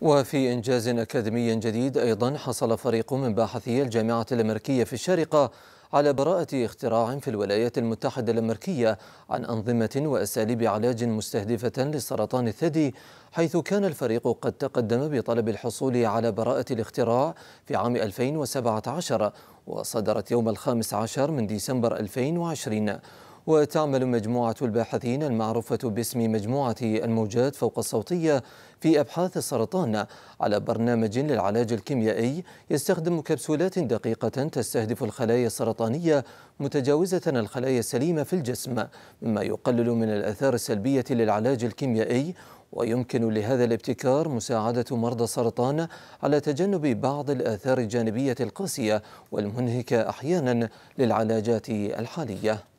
وفي إنجاز أكاديمي جديد أيضا حصل فريق من باحثي الجامعة الأمريكية في الشارقة على براءة اختراع في الولايات المتحدة الأمريكية عن أنظمة وأساليب علاج مستهدفة لسرطان الثدي حيث كان الفريق قد تقدم بطلب الحصول على براءة الاختراع في عام 2017 وصدرت يوم الخامس عشر من ديسمبر 2020 وتعمل مجموعة الباحثين المعروفة باسم مجموعة الموجات فوق الصوتية في أبحاث السرطان على برنامج للعلاج الكيميائي يستخدم كبسولات دقيقة تستهدف الخلايا السرطانية متجاوزة الخلايا السليمة في الجسم مما يقلل من الآثار السلبية للعلاج الكيميائي ويمكن لهذا الابتكار مساعدة مرضى السرطان على تجنب بعض الآثار الجانبية القاسية والمنهكة أحيانا للعلاجات الحالية